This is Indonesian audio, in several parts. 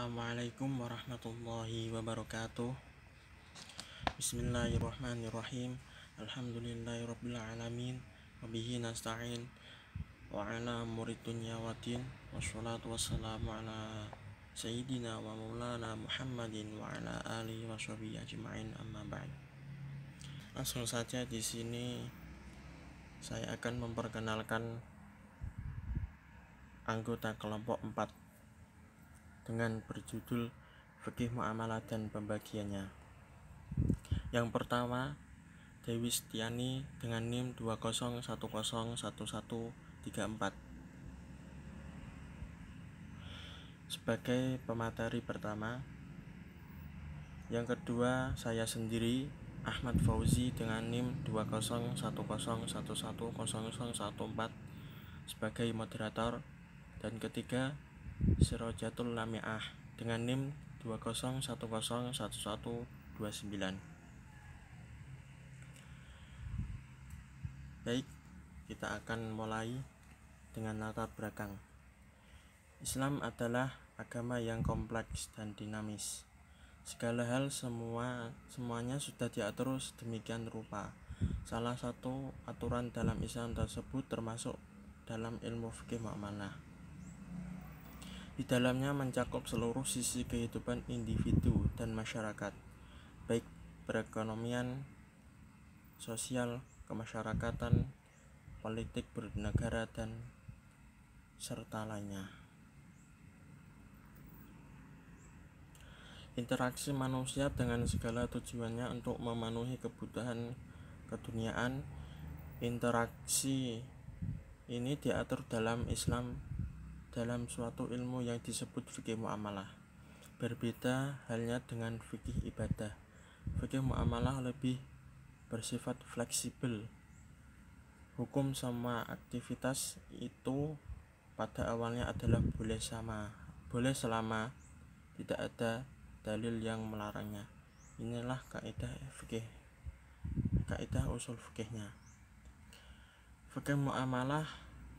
Assalamualaikum warahmatullahi wabarakatuh Bismillahirrahmanirrahim Alhamdulillahirrabbilalamin Wabihi nasta'in Wa ala muridunya watin Wassalatu wassalamu ala Sayyidina wa maulana Muhammadin Wa ala alihi wa sahbihi ajma'in Amma ba'd Langsung saja di sini Saya akan memperkenalkan Anggota kelompok 4 dengan berjudul Fikih Muamalah dan Pembagiannya. Yang pertama, Dewi Setiani dengan NIM 20101134 sebagai pemateri pertama. Yang kedua, saya sendiri Ahmad Fauzi dengan NIM 20101114 sebagai moderator dan ketiga Sirojatul Lamiah dengan NIM 20101129. Baik, kita akan mulai dengan latar belakang. Islam adalah agama yang kompleks dan dinamis. Segala hal semua semuanya sudah diatur sedemikian rupa. Salah satu aturan dalam Islam tersebut termasuk dalam ilmu fikih muamalah. Di dalamnya mencakup seluruh sisi kehidupan individu dan masyarakat, baik perekonomian, sosial, kemasyarakatan, politik bernegara dan serta lainnya. Interaksi manusia dengan segala tujuannya untuk memenuhi kebutuhan keduniaan. Interaksi ini diatur dalam Islam dalam suatu ilmu yang disebut fikih muamalah. Berbeda halnya dengan fikih ibadah. Fikih muamalah lebih bersifat fleksibel. Hukum sama aktivitas itu pada awalnya adalah boleh sama, boleh selama tidak ada dalil yang melarangnya. Inilah kaidah fikih kaidah usul fikihnya. Fikih muamalah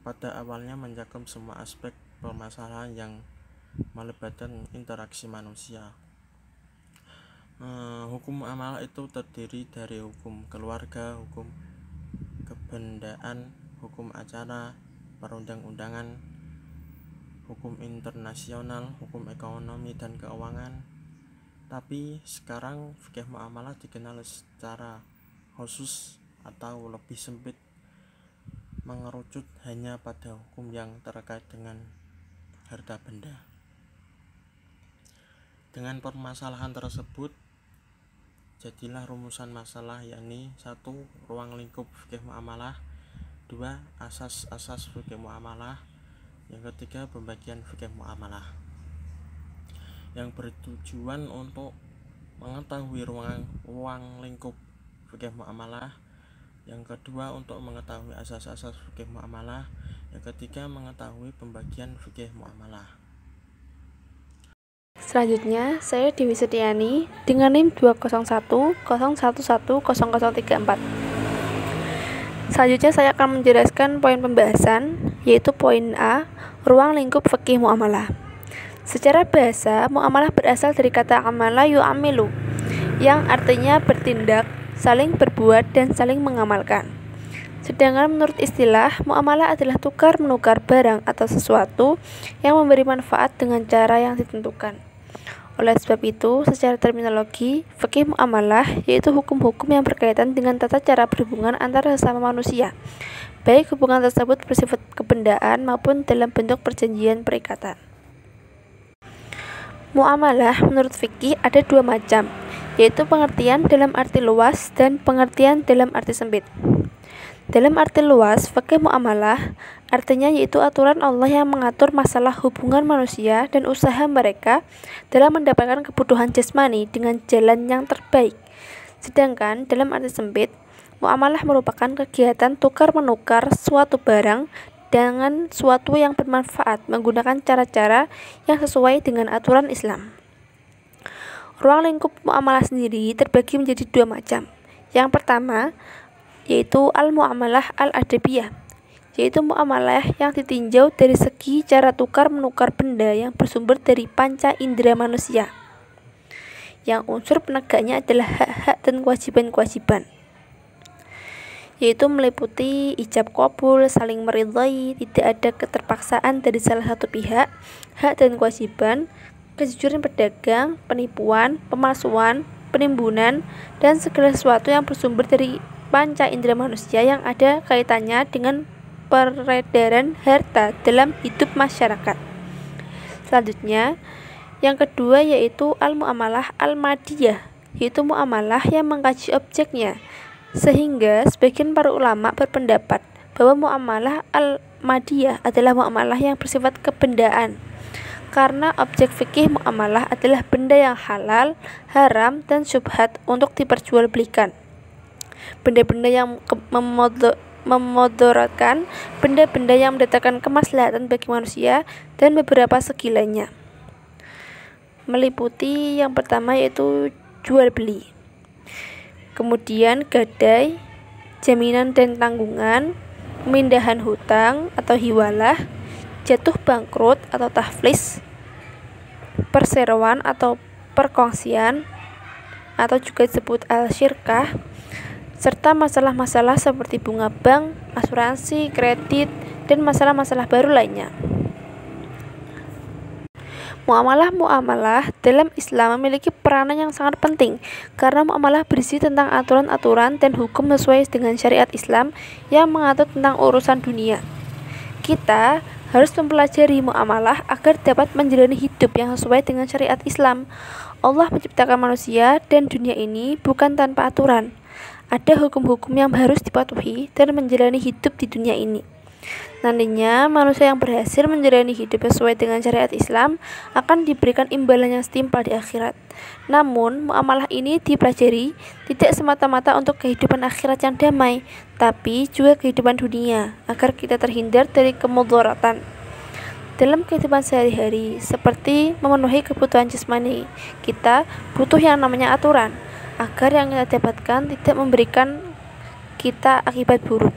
pada awalnya mencakup semua aspek permasalahan yang melibatkan interaksi manusia. Eh, hukum amal itu terdiri dari hukum keluarga, hukum kebendaan, hukum acara, perundang-undangan, hukum internasional, hukum ekonomi dan keuangan. Tapi sekarang fikih muamalah dikenal secara khusus atau lebih sempit mengerucut hanya pada hukum yang terkait dengan harta benda. Dengan permasalahan tersebut, jadilah rumusan masalah yakni satu ruang lingkup fikih muamalah, dua asas-asas fikih muamalah, yang ketiga pembagian fikih muamalah yang bertujuan untuk mengetahui ruang ruang lingkup fikih muamalah yang kedua untuk mengetahui asas-asas fikih muamalah yang ketiga mengetahui pembagian fikih muamalah. Selanjutnya, saya Dewi Setiani dengan NIM empat. Selanjutnya saya akan menjelaskan poin pembahasan, yaitu poin A, ruang lingkup fikih muamalah. Secara bahasa, muamalah berasal dari kata amala yu'amilu, yang artinya bertindak, saling berbuat, dan saling mengamalkan. Sedangkan menurut istilah, muamalah adalah tukar menukar barang atau sesuatu yang memberi manfaat dengan cara yang ditentukan. Oleh sebab itu, secara terminologi, fikih muamalah yaitu hukum-hukum yang berkaitan dengan tata cara berhubungan antara sesama manusia, baik hubungan tersebut bersifat kebendaan maupun dalam bentuk perjanjian perikatan. Muamalah menurut fikih ada dua macam, yaitu pengertian dalam arti luas dan pengertian dalam arti sempit. Dalam arti luas, fakih muamalah artinya yaitu aturan Allah yang mengatur masalah hubungan manusia dan usaha mereka dalam mendapatkan kebutuhan jasmani dengan jalan yang terbaik. Sedangkan dalam arti sempit, muamalah merupakan kegiatan tukar-menukar suatu barang dengan suatu yang bermanfaat menggunakan cara-cara yang sesuai dengan aturan Islam. Ruang lingkup muamalah sendiri terbagi menjadi dua macam. Yang pertama, yaitu al-mu'amalah al-adabiyah, yaitu mu'amalah yang ditinjau dari segi cara tukar-menukar benda yang bersumber dari panca indera manusia, yang unsur penegaknya adalah hak-hak dan kewajiban-kewajiban yaitu meliputi ijab kabul, saling meridai, tidak ada keterpaksaan dari salah satu pihak, hak dan kewajiban, kejujuran pedagang, penipuan, pemalsuan, penimbunan, dan segala sesuatu yang bersumber dari panca indera manusia yang ada kaitannya dengan peredaran harta dalam hidup masyarakat. Selanjutnya, yang kedua yaitu al-mu'amalah al-madiyah, yaitu mu'amalah yang mengkaji objeknya. Sehingga sebagian para ulama berpendapat bahwa mu'amalah al-madiyah adalah mu'amalah yang bersifat kebendaan. Karena objek fikih mu'amalah adalah benda yang halal, haram, dan syubhat untuk diperjualbelikan benda-benda yang memodoratkan, benda-benda yang mendatangkan kemaslahatan bagi manusia, dan beberapa sekilanya. Meliputi yang pertama yaitu jual beli. Kemudian gadai, jaminan dan tanggungan, pemindahan hutang atau hiwalah, jatuh bangkrut atau tahflis, perseroan atau perkongsian, atau juga disebut al-syirkah, serta masalah-masalah seperti bunga bank, asuransi, kredit, dan masalah-masalah baru lainnya. Muamalah-muamalah dalam Islam memiliki peranan yang sangat penting karena muamalah berisi tentang aturan-aturan dan hukum sesuai dengan syariat Islam yang mengatur tentang urusan dunia. Kita harus mempelajari muamalah agar dapat menjalani hidup yang sesuai dengan syariat Islam. Allah menciptakan manusia dan dunia ini bukan tanpa aturan ada hukum-hukum yang harus dipatuhi dan menjalani hidup di dunia ini. Nantinya, manusia yang berhasil menjalani hidup sesuai dengan syariat Islam akan diberikan imbalan yang setimpal di akhirat. Namun, muamalah ini dipelajari tidak semata-mata untuk kehidupan akhirat yang damai, tapi juga kehidupan dunia, agar kita terhindar dari kemudaratan. Dalam kehidupan sehari-hari, seperti memenuhi kebutuhan jasmani, kita butuh yang namanya aturan agar yang kita dapatkan tidak memberikan kita akibat buruk.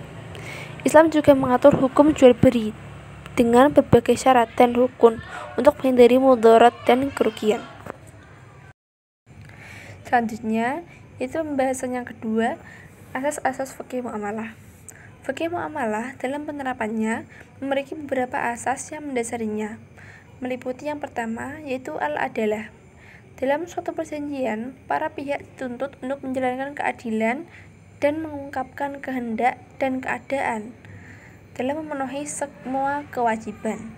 Islam juga mengatur hukum jual beli dengan berbagai syarat dan rukun untuk menghindari mudarat dan kerugian. Selanjutnya, itu pembahasan yang kedua, asas-asas fikih muamalah. Fikih muamalah dalam penerapannya memiliki beberapa asas yang mendasarinya, meliputi yang pertama yaitu al-adalah, dalam suatu perjanjian, para pihak dituntut untuk menjalankan keadilan dan mengungkapkan kehendak dan keadaan dalam memenuhi semua kewajiban.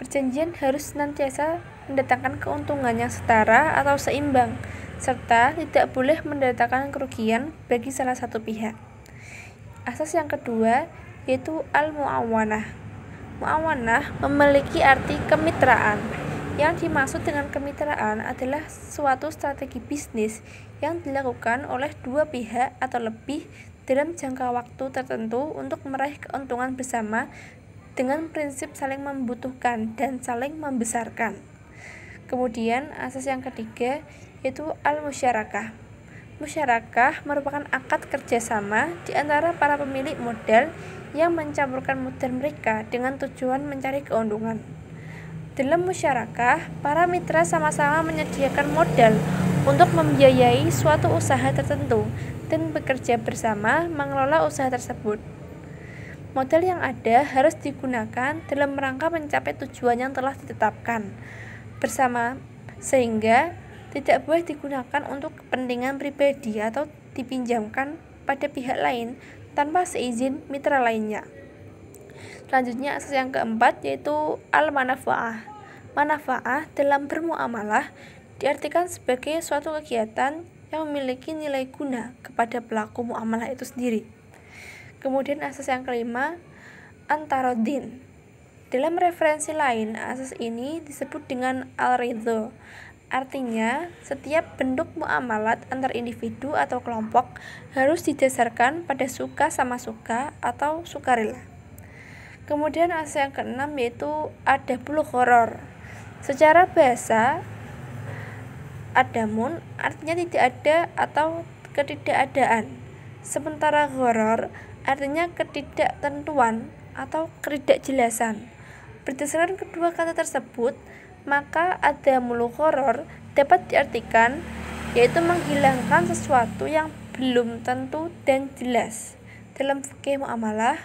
Perjanjian harus senantiasa mendatangkan keuntungan yang setara atau seimbang, serta tidak boleh mendatangkan kerugian bagi salah satu pihak. Asas yang kedua yaitu al-mu'awanah. Mu'awanah memiliki arti kemitraan, yang dimaksud dengan kemitraan adalah suatu strategi bisnis yang dilakukan oleh dua pihak atau lebih dalam jangka waktu tertentu untuk meraih keuntungan bersama dengan prinsip saling membutuhkan dan saling membesarkan. Kemudian asas yang ketiga yaitu al-musyarakah. Musyarakah merupakan akad kerjasama di antara para pemilik modal yang mencampurkan modal mereka dengan tujuan mencari keuntungan. Dalam musyarakah, para mitra sama-sama menyediakan modal untuk membiayai suatu usaha tertentu dan bekerja bersama mengelola usaha tersebut. Modal yang ada harus digunakan dalam rangka mencapai tujuan yang telah ditetapkan bersama sehingga tidak boleh digunakan untuk kepentingan pribadi atau dipinjamkan pada pihak lain tanpa seizin mitra lainnya. Selanjutnya asas yang keempat yaitu al-manafa'ah. Manafa'ah dalam bermuamalah diartikan sebagai suatu kegiatan yang memiliki nilai guna kepada pelaku muamalah itu sendiri. Kemudian asas yang kelima antarodin. Dalam referensi lain, asas ini disebut dengan al-ridho. Artinya, setiap bentuk muamalat antar individu atau kelompok harus didasarkan pada suka sama suka atau sukarela. Kemudian asal yang keenam yaitu ada bulu horor. Secara bahasa adamun artinya tidak ada atau ketidakadaan. Sementara horor artinya ketidaktentuan atau ketidakjelasan. Berdasarkan kedua kata tersebut, maka ada mulu horor dapat diartikan yaitu menghilangkan sesuatu yang belum tentu dan jelas. Dalam fikih muamalah,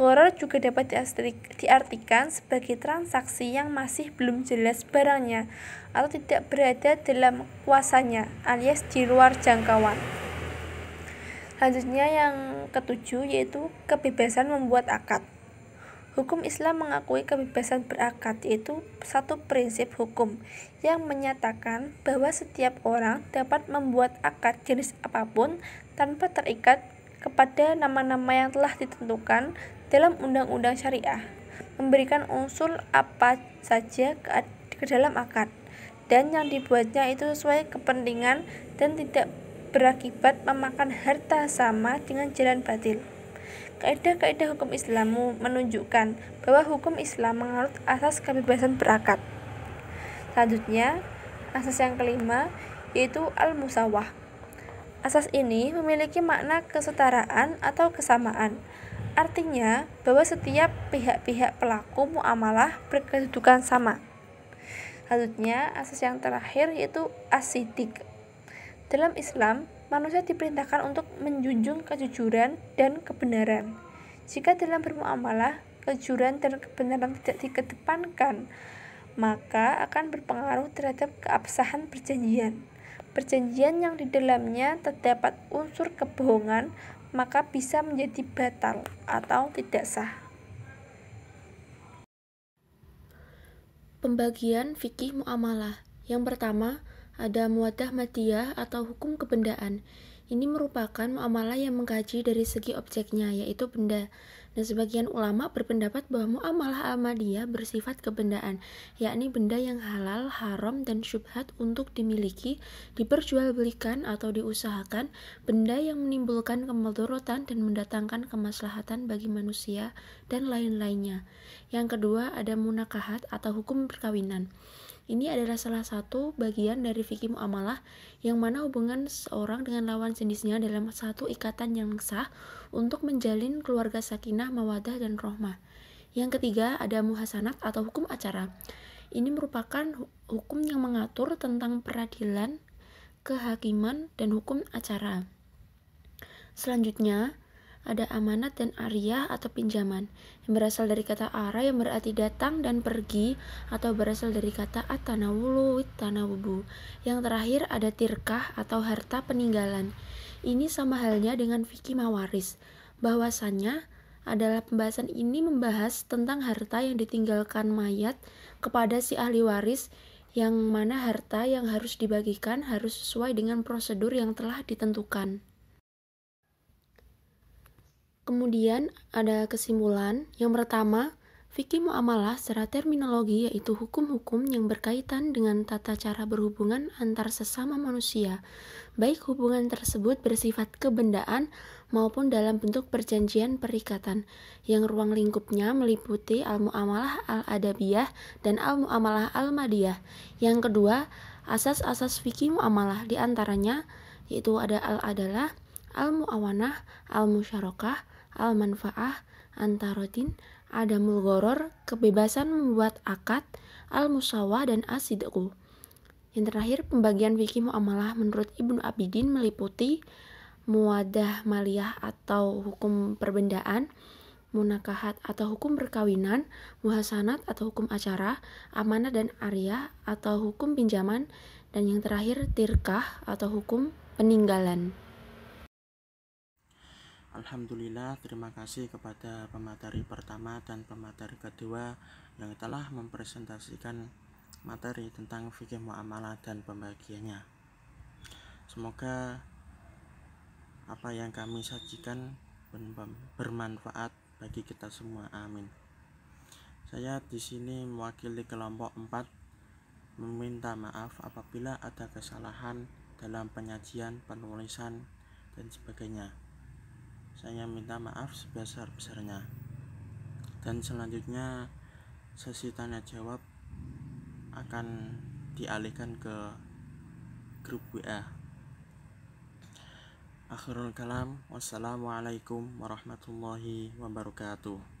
Horor juga dapat diartikan sebagai transaksi yang masih belum jelas barangnya atau tidak berada dalam kuasanya alias di luar jangkauan. Selanjutnya yang ketujuh yaitu kebebasan membuat akad. Hukum Islam mengakui kebebasan berakad yaitu satu prinsip hukum yang menyatakan bahwa setiap orang dapat membuat akad jenis apapun tanpa terikat kepada nama-nama yang telah ditentukan dalam undang-undang syariah memberikan unsur apa saja ke, ke dalam akad dan yang dibuatnya itu sesuai kepentingan dan tidak berakibat memakan harta sama dengan jalan batil. Kaidah-kaidah hukum Islam menunjukkan bahwa hukum Islam menganut asas kebebasan berakad. Selanjutnya, asas yang kelima yaitu al-musawah. Asas ini memiliki makna kesetaraan atau kesamaan Artinya, bahwa setiap pihak-pihak pelaku muamalah berkedudukan sama. Selanjutnya, asas yang terakhir yaitu asidik. Dalam Islam, manusia diperintahkan untuk menjunjung kejujuran dan kebenaran. Jika dalam bermuamalah, kejujuran dan kebenaran tidak dikedepankan, maka akan berpengaruh terhadap keabsahan perjanjian. Perjanjian yang di dalamnya terdapat unsur kebohongan maka bisa menjadi batal atau tidak sah. Pembagian fikih muamalah. Yang pertama, ada muadah matiyah atau hukum kebendaan ini merupakan muamalah yang mengkaji dari segi objeknya, yaitu benda. Dan sebagian ulama berpendapat bahwa muamalah Ahmadiyah bersifat kebendaan, yakni benda yang halal, haram, dan syubhat untuk dimiliki, diperjualbelikan atau diusahakan, benda yang menimbulkan kemelorotan dan mendatangkan kemaslahatan bagi manusia, dan lain-lainnya. Yang kedua, ada munakahat atau hukum perkawinan. Ini adalah salah satu bagian dari fikih muamalah yang mana hubungan seorang dengan lawan jenisnya dalam satu ikatan yang sah untuk menjalin keluarga sakinah, mawadah, dan rohmah. Yang ketiga ada muhasanat atau hukum acara. Ini merupakan hukum yang mengatur tentang peradilan, kehakiman, dan hukum acara. Selanjutnya, ada amanat dan arya atau pinjaman yang berasal dari kata ara yang berarti datang dan pergi atau berasal dari kata atanawulu witanawubu Yang terakhir ada tirkah atau harta peninggalan. Ini sama halnya dengan fikih mawaris. Bahwasannya adalah pembahasan ini membahas tentang harta yang ditinggalkan mayat kepada si ahli waris yang mana harta yang harus dibagikan harus sesuai dengan prosedur yang telah ditentukan. Kemudian ada kesimpulan. Yang pertama, fikih muamalah secara terminologi yaitu hukum-hukum yang berkaitan dengan tata cara berhubungan antar sesama manusia, baik hubungan tersebut bersifat kebendaan maupun dalam bentuk perjanjian perikatan, yang ruang lingkupnya meliputi al-muamalah al-adabiyah dan al-muamalah al-madiyah. Yang kedua, asas-asas fikih muamalah diantaranya yaitu ada al-adalah, al-muawanah, al-musyarakah, al-manfaah, antarotin, adamul goror, kebebasan membuat akad, al-musawah, dan asidku. Yang terakhir, pembagian fikih muamalah menurut Ibnu Abidin meliputi muadah maliyah atau hukum perbendaan, munakahat atau hukum perkawinan, muhasanat atau hukum acara, amanah dan arya atau hukum pinjaman, dan yang terakhir tirkah atau hukum peninggalan. Alhamdulillah terima kasih kepada pemateri pertama dan pemateri kedua yang telah mempresentasikan materi tentang fikih muamalah dan pembagiannya. Semoga apa yang kami sajikan bermanfaat bagi kita semua. Amin. Saya di sini mewakili kelompok 4 meminta maaf apabila ada kesalahan dalam penyajian, penulisan, dan sebagainya saya minta maaf sebesar-besarnya dan selanjutnya sesi tanya jawab akan dialihkan ke grup WA akhirul kalam wassalamualaikum warahmatullahi wabarakatuh